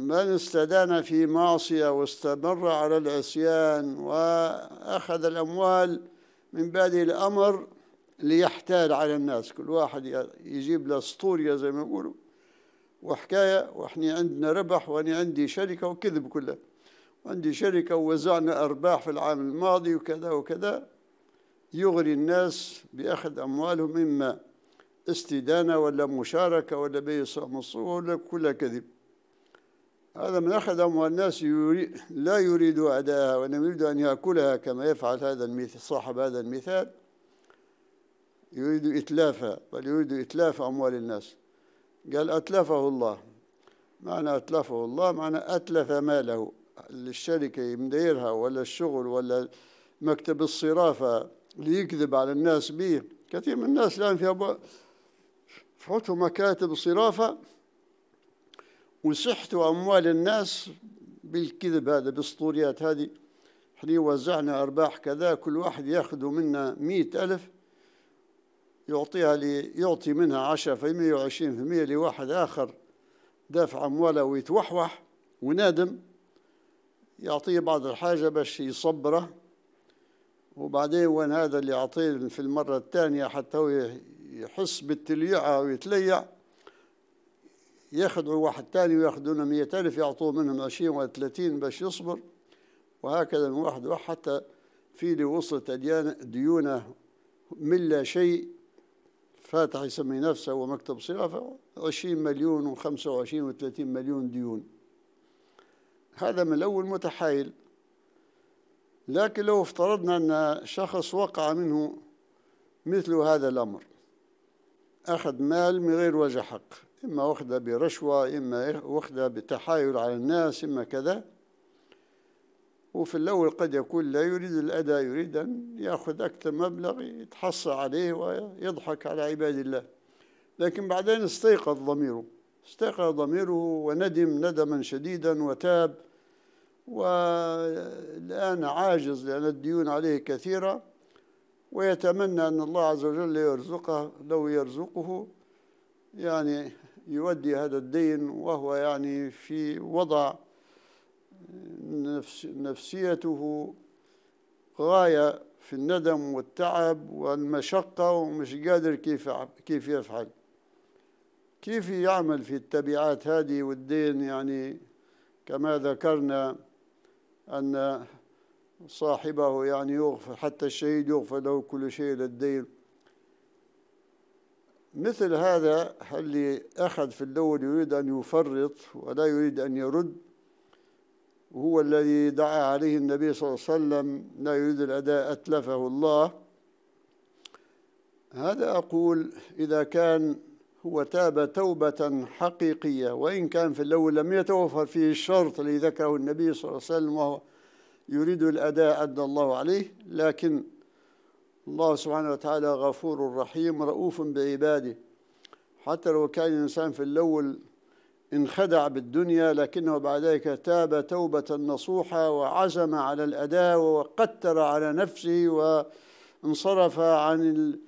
من استدان في معصية واستمر على العصيان وأخذ الأموال من بادئ الأمر ليحتال على الناس كل واحد يجيب له اسطورية زي ما يقولوا وحكاية وإحنا عندنا ربح وأنا عندي شركة وكذب كله عندي شركة ووزعنا أرباح في العام الماضي وكذا وكذا يغري الناس بأخذ أموالهم إما استدانة ولا مشاركة ولا بيع سهم ولا كلها كذب هذا من أحد أموال الناس لا يريد أداها وإنما يريد أن يأكلها كما يفعل هذا المثال صاحب هذا المثال يريد إتلافها بل يريد إتلاف أموال الناس قال أتلفه الله معنى أتلفه الله معنى أتلف ماله الشركة مديرها ولا الشغل ولا مكتب الصرافة ليكذب على الناس به كثير من الناس الآن في أبو فحطوا مكاتب الصرافة وسحتوا أموال الناس بالكذب هذا بالسطوريات هذه احنا وزعنا أرباح كذا كل واحد ياخذوا منا مئة ألف يعطيها لي يعطي منها عشرة في المية وعشرين في المية لواحد آخر دافع أمواله ويتوحوح ونادم يعطيه بعض الحاجة باش يصبره وبعدين وين هذا اللي يعطيه في المرة الثانية حتى هو يحس بالتليعة ويتليع يخدعوا واحد تاني وياخذون مئة ألف يعطوه منهم عشرين ولا 30 باش يصبر وهكذا من واحد واحد حتى في اللي وصلت ديونه من لا شيء فاتح يسمي نفسه ومكتب صرافة عشرين مليون وخمسة وعشرين 30 مليون ديون هذا من الأول متحايل لكن لو افترضنا أن شخص وقع منه مثل هذا الأمر أخذ مال من غير وجه حق إما واخدة برشوة إما واخدة بتحايل على الناس إما كذا وفي الأول قد يكون لا يريد الأداء يريد أن يأخذ أكثر مبلغ يتحصى عليه ويضحك على عباد الله لكن بعدين استيقظ ضميره استيقظ ضميره وندم ندما شديدا وتاب والآن عاجز لأن الديون عليه كثيرة ويتمنى أن الله عز وجل يرزقه لو يرزقه يعني يؤدي هذا الدين وهو يعني في وضع نفس نفسيته غاية في الندم والتعب والمشقة ومش قادر كيف كيف يفعل كيف يعمل في التبعات هذه والدين يعني كما ذكرنا أن صاحبه يعني يغفر حتى الشهيد يغفر له كل شيء للدين مثل هذا اللي أخذ في الأول يريد أن يفرط ولا يريد أن يرد وهو الذي دعا عليه النبي صلى الله عليه وسلم لا يريد الأداء أتلفه الله هذا أقول إذا كان هو تاب توبة حقيقية وإن كان في الأول لم يتوفر فيه الشرط الذي ذكره النبي صلى الله عليه وسلم وهو يريد الأداء أدى الله عليه لكن الله سبحانه وتعالى غفور رحيم رؤوف بعباده حتى لو كان الإنسان في الأول انخدع بالدنيا لكنه بعد ذلك تاب توبة نصوحة وعزم على الأداء وقتر على نفسه وانصرف عن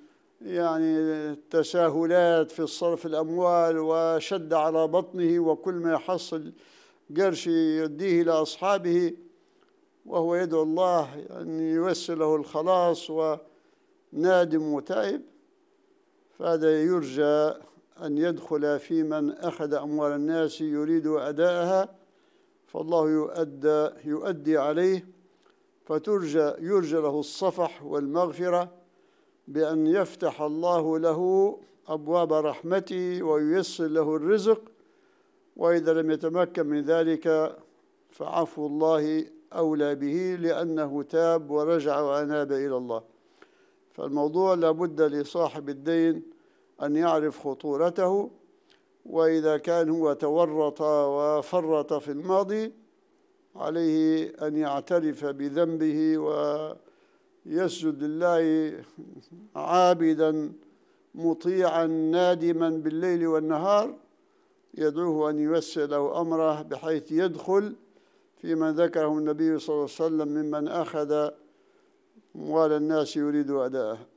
يعني التساهلات في الصرف الأموال وشد على بطنه وكل ما يحصل قرش يديه لأصحابه وهو يدعو الله أن ييسر له الخلاص و نادم وتائب فهذا يرجى أن يدخل في من أخذ أموال الناس يريد أداءها فالله يؤدى يؤدي عليه فترجى يرجى له الصفح والمغفرة بأن يفتح الله له أبواب رحمته وييسر له الرزق وإذا لم يتمكن من ذلك فعفو الله أولى به لأنه تاب ورجع وأناب إلى الله فالموضوع لابد لصاحب الدين أن يعرف خطورته وإذا كان هو تورط وفرط في الماضي عليه أن يعترف بذنبه ويسجد لله عابدا مطيعا نادما بالليل والنهار يدعوه أن ييسر له أمره بحيث يدخل فيما ذكره النبي صلى الله عليه وسلم ممن أخذ أموال الناس يريد أداءه